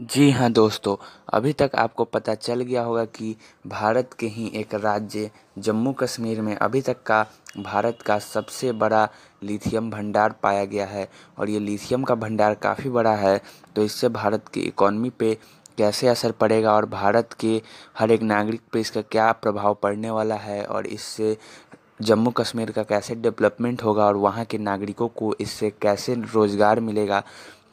जी हाँ दोस्तों अभी तक आपको पता चल गया होगा कि भारत के ही एक राज्य जम्मू कश्मीर में अभी तक का भारत का सबसे बड़ा लिथियम भंडार पाया गया है और ये लिथियम का भंडार काफ़ी बड़ा है तो इससे भारत की इकोनमी पे कैसे असर पड़ेगा और भारत के हर एक नागरिक पे इसका क्या प्रभाव पड़ने वाला है और इससे जम्मू कश्मीर का कैसे डेवलपमेंट होगा और वहाँ के नागरिकों को इससे कैसे रोज़गार मिलेगा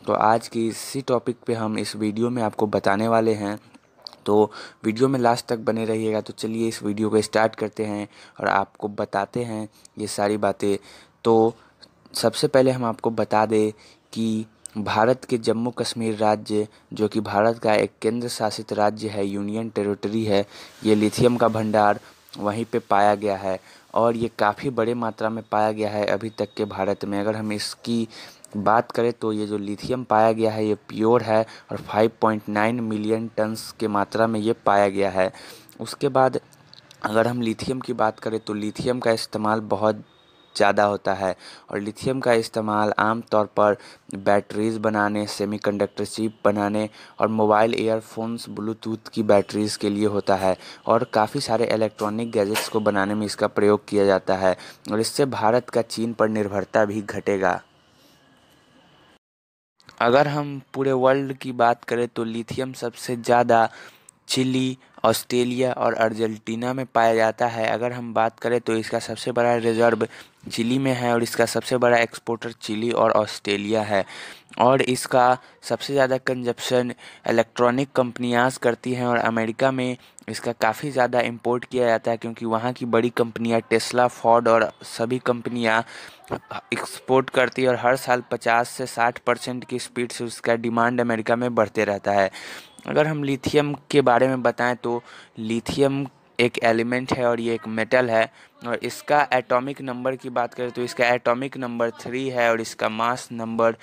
तो आज की इसी टॉपिक पे हम इस वीडियो में आपको बताने वाले हैं तो वीडियो में लास्ट तक बने रहिएगा तो चलिए इस वीडियो को स्टार्ट करते हैं और आपको बताते हैं ये सारी बातें तो सबसे पहले हम आपको बता दें कि भारत के जम्मू कश्मीर राज्य जो कि भारत का एक केंद्र शासित राज्य है यूनियन टेरिटरी है ये लिथियम का भंडार वहीं पे पाया गया है और ये काफ़ी बड़े मात्रा में पाया गया है अभी तक के भारत में अगर हम इसकी बात करें तो ये जो लिथियम पाया गया है ये प्योर है और 5.9 मिलियन टन्स के मात्रा में ये पाया गया है उसके बाद अगर हम लिथियम की बात करें तो लिथियम का इस्तेमाल बहुत ज़्यादा होता है और लिथियम का इस्तेमाल आमतौर पर बैटरीज बनाने सेमीकंडक्टर चिप बनाने और मोबाइल ईयरफोन्स ब्लूटूथ की बैटरीज के लिए होता है और काफ़ी सारे इलेक्ट्रॉनिक गैजेट्स को बनाने में इसका प्रयोग किया जाता है और इससे भारत का चीन पर निर्भरता भी घटेगा अगर हम पूरे वर्ल्ड की बात करें तो लिथियम सबसे ज़्यादा चिली ऑस्ट्रेलिया और अर्जेंटीना में पाया जाता है अगर हम बात करें तो इसका सबसे बड़ा रिजर्व चिली में है और इसका सबसे बड़ा एक्सपोर्टर चिली और ऑस्ट्रेलिया है और इसका सबसे ज़्यादा कंजप्शन इलेक्ट्रॉनिक कंपनियाँ करती हैं और अमेरिका में इसका काफ़ी ज़्यादा इंपोर्ट किया जाता है क्योंकि वहाँ की बड़ी कंपनियाँ टेस्ला फॉर्ड और सभी कंपनियाँ एक्सपोर्ट करती है और हर साल 50 से 60 परसेंट की स्पीड से उसका डिमांड अमेरिका में बढ़ते रहता है अगर हम लिथियम के बारे में बताएं तो लिथियम एक एलिमेंट है और ये एक मेटल है और इसका एटॉमिक नंबर की बात करें तो इसका एटॉमिक नंबर थ्री है और इसका mass number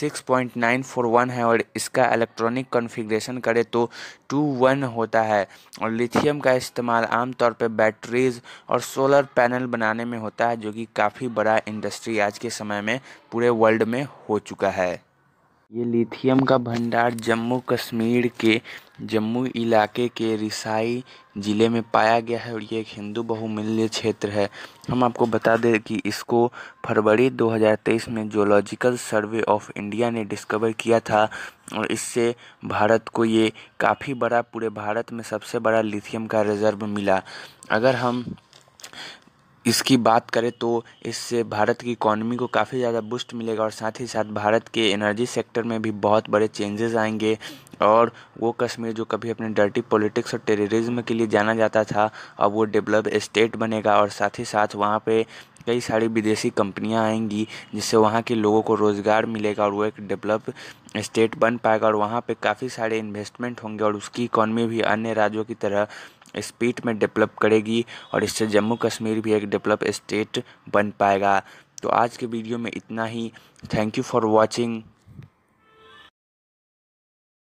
six point nine four one है और इसका इलेक्ट्रॉनिक कॉन्फ़िगरेशन करें तो टू वन होता है और लिथियम का इस्तेमाल आमतौर पर बैटरीज और सोलर पैनल बनाने में होता है जो कि काफ़ी बड़ा इंडस्ट्री आज के समय में पूरे वर्ल्ड में हो चुका है ये लिथियम का भंडार जम्मू कश्मीर के जम्मू इलाके के रिसाई ज़िले में पाया गया है और ये एक हिंदू बहुमूल्य क्षेत्र है हम आपको बता दें कि इसको फरवरी 2023 में जोलॉजिकल सर्वे ऑफ इंडिया ने डिस्कवर किया था और इससे भारत को ये काफ़ी बड़ा पूरे भारत में सबसे बड़ा लिथियम का रिजर्व मिला अगर हम इसकी बात करें तो इससे भारत की इकोनॉमी को काफ़ी ज़्यादा बूस्ट मिलेगा और साथ ही साथ भारत के एनर्जी सेक्टर में भी बहुत बड़े चेंजेस आएंगे और वो कश्मीर जो कभी अपने डर्टी पॉलिटिक्स और टेररिज्म के लिए जाना जाता था अब वो डेवलप स्टेट बनेगा और साथ ही साथ वहाँ पे कई सारी विदेशी कंपनियां आएंगी जिससे वहाँ के लोगों को रोज़गार मिलेगा और वो एक डेवलप स्टेट बन पाएगा और वहाँ पे काफ़ी सारे इन्वेस्टमेंट होंगे और उसकी इकॉनमी भी अन्य राज्यों की तरह स्पीड में डेवलप करेगी और इससे जम्मू कश्मीर भी एक डेवलप स्टेट बन पाएगा तो आज के वीडियो में इतना ही थैंक यू फॉर वॉचिंग